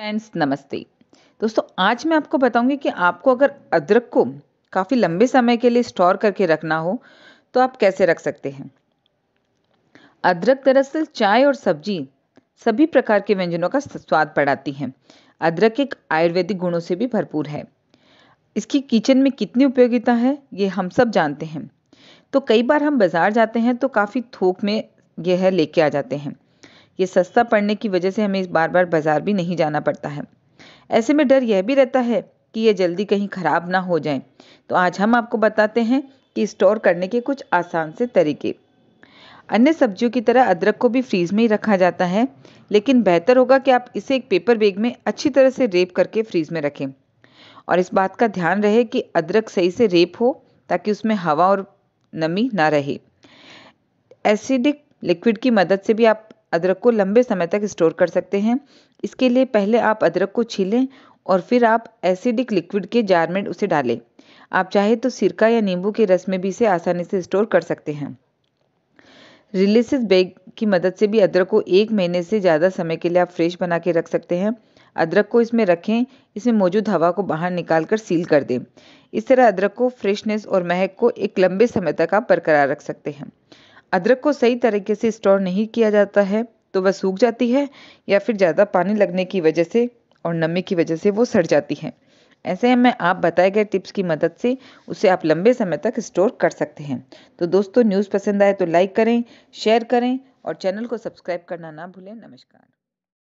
friends नमस्ते दोस्तों आज मैं आपको बताऊंगी कि आपको अगर अदरक को काफ़ी लंबे समय के लिए स्टोर करके रखना हो तो आप कैसे रख सकते हैं अदरक दरअसल चाय और सब्जी सभी प्रकार के व्यंजनों का स्वाद बढ़ाती है अदरक एक आयुर्वेदिक गुणों से भी भरपूर है इसकी किचन में कितनी उपयोगिता है ये हम सब जानते हैं तो कई बार हम बाजार जाते हैं तो काफ़ी थोक में यह लेके आ जाते हैं ये सस्ता पड़ने की वजह से हमें बार बार बाज़ार भी नहीं जाना पड़ता है ऐसे में डर यह भी रहता है कि ये जल्दी कहीं ख़राब ना हो जाए तो आज हम आपको बताते हैं कि स्टोर करने के कुछ आसान से तरीके अन्य सब्जियों की तरह अदरक को भी फ्रीज में ही रखा जाता है लेकिन बेहतर होगा कि आप इसे एक पेपर बैग में अच्छी तरह से रेप करके फ्रीज में रखें और इस बात का ध्यान रहे कि अदरक सही से रेप हो ताकि उसमें हवा और नमी ना रहे एसिडिक लिक्विड की मदद से भी आप अदरक को लंबे समय तक स्टोर कर सकते हैं इसके लिए पहले आप अदरक को छीलें और फिर आप एसिडिक लिक्विड के जार में उसे डालें आप चाहे तो सिरका या नींबू के रस में भी इसे आसानी से स्टोर कर सकते हैं रिलीसिस बैग की मदद से भी अदरक को एक महीने से ज़्यादा समय के लिए आप फ्रेश बना के रख सकते हैं अदरक को इसमें रखें इसमें मौजूद हवा को बाहर निकाल कर सील कर दें इस तरह अदरक को फ्रेशनेस और महक को एक लंबे समय तक आप बरकरार रख सकते हैं अदरक को सही तरीके से स्टोर नहीं किया जाता है तो वह सूख जाती है या फिर ज़्यादा पानी लगने की वजह से और नमी की वजह से वो सड़ जाती है ऐसे में आप बताए गए टिप्स की मदद से उसे आप लंबे समय तक स्टोर कर सकते हैं तो दोस्तों न्यूज़ पसंद आए तो लाइक करें शेयर करें और चैनल को सब्सक्राइब करना ना भूलें नमस्कार